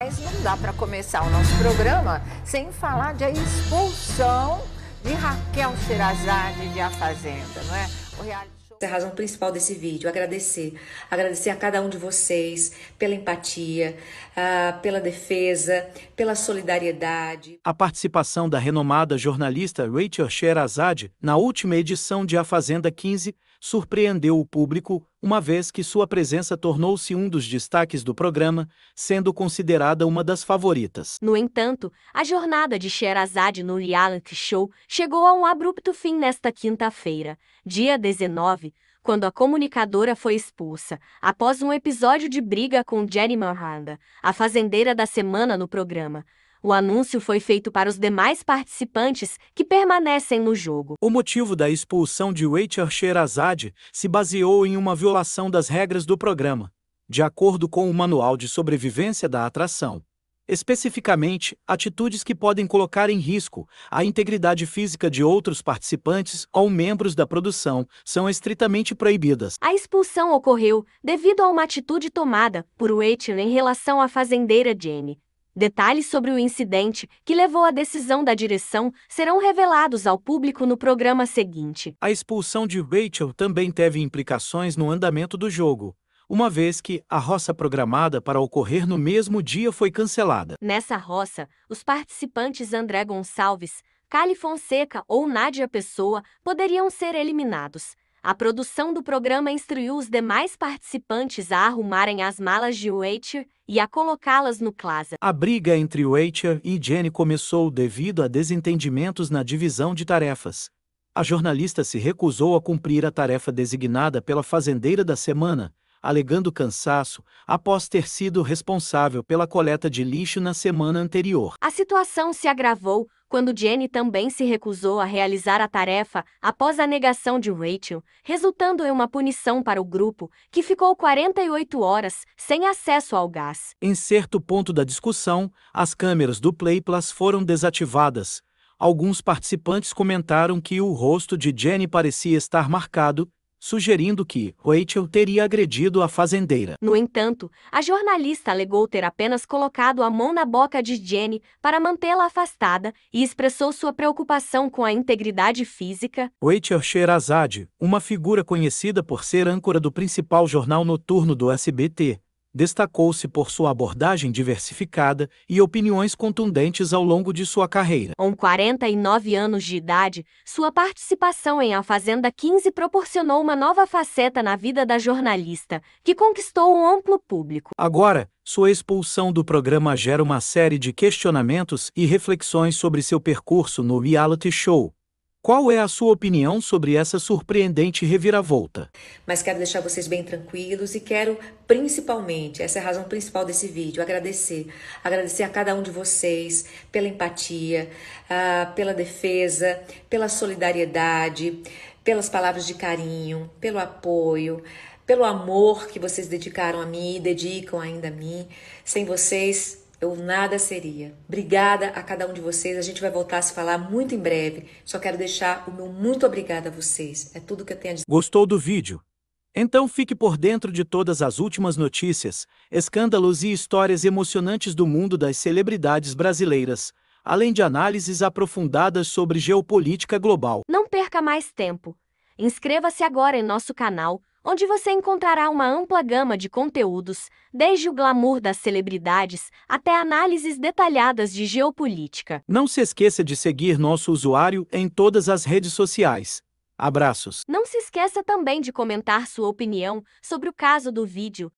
Mas não dá para começar o nosso programa sem falar de expulsão de Raquel Sherazade de A Fazenda, não é? O reality show... É a razão principal desse vídeo, agradecer. Agradecer a cada um de vocês pela empatia, ah, pela defesa, pela solidariedade. A participação da renomada jornalista Rachel Sherazade na última edição de A Fazenda 15 surpreendeu o público uma vez que sua presença tornou-se um dos destaques do programa, sendo considerada uma das favoritas. No entanto, a jornada de Sherazade no reality show chegou a um abrupto fim nesta quinta-feira, dia 19, quando a comunicadora foi expulsa, após um episódio de briga com Jenny Miranda, a fazendeira da semana no programa o anúncio foi feito para os demais participantes que permanecem no jogo. O motivo da expulsão de Weicher Sherazade se baseou em uma violação das regras do programa, de acordo com o Manual de Sobrevivência da Atração. Especificamente, atitudes que podem colocar em risco a integridade física de outros participantes ou membros da produção são estritamente proibidas. A expulsão ocorreu devido a uma atitude tomada por Waitler em relação à fazendeira Jenny, Detalhes sobre o incidente que levou à decisão da direção serão revelados ao público no programa seguinte. A expulsão de Rachel também teve implicações no andamento do jogo, uma vez que a roça programada para ocorrer no mesmo dia foi cancelada. Nessa roça, os participantes André Gonçalves, Cali Fonseca ou Nádia Pessoa poderiam ser eliminados a produção do programa instruiu os demais participantes a arrumarem as malas de Waiter e a colocá-las no closet. A briga entre Waiter e Jenny começou devido a desentendimentos na divisão de tarefas. A jornalista se recusou a cumprir a tarefa designada pela fazendeira da semana, alegando cansaço após ter sido responsável pela coleta de lixo na semana anterior. A situação se agravou quando Jenny também se recusou a realizar a tarefa após a negação de Rachel, resultando em uma punição para o grupo, que ficou 48 horas sem acesso ao gás. Em certo ponto da discussão, as câmeras do Play Plus foram desativadas. Alguns participantes comentaram que o rosto de Jenny parecia estar marcado sugerindo que Rachel teria agredido a fazendeira. No entanto, a jornalista alegou ter apenas colocado a mão na boca de Jenny para mantê-la afastada e expressou sua preocupação com a integridade física. Rachel Sherazade, uma figura conhecida por ser âncora do principal jornal noturno do SBT, destacou-se por sua abordagem diversificada e opiniões contundentes ao longo de sua carreira. Com 49 anos de idade, sua participação em A Fazenda 15 proporcionou uma nova faceta na vida da jornalista, que conquistou um amplo público. Agora, sua expulsão do programa gera uma série de questionamentos e reflexões sobre seu percurso no reality show qual é a sua opinião sobre essa surpreendente reviravolta? Mas quero deixar vocês bem tranquilos e quero principalmente, essa é a razão principal desse vídeo, agradecer. Agradecer a cada um de vocês pela empatia, ah, pela defesa, pela solidariedade, pelas palavras de carinho, pelo apoio, pelo amor que vocês dedicaram a mim e dedicam ainda a mim. Sem vocês, eu nada seria. Obrigada a cada um de vocês. A gente vai voltar a se falar muito em breve. Só quero deixar o meu muito obrigada a vocês. É tudo que eu tenho a dizer. Gostou do vídeo? Então fique por dentro de todas as últimas notícias, escândalos e histórias emocionantes do mundo das celebridades brasileiras, além de análises aprofundadas sobre geopolítica global. Não perca mais tempo. Inscreva-se agora em nosso canal onde você encontrará uma ampla gama de conteúdos, desde o glamour das celebridades até análises detalhadas de geopolítica. Não se esqueça de seguir nosso usuário em todas as redes sociais. Abraços! Não se esqueça também de comentar sua opinião sobre o caso do vídeo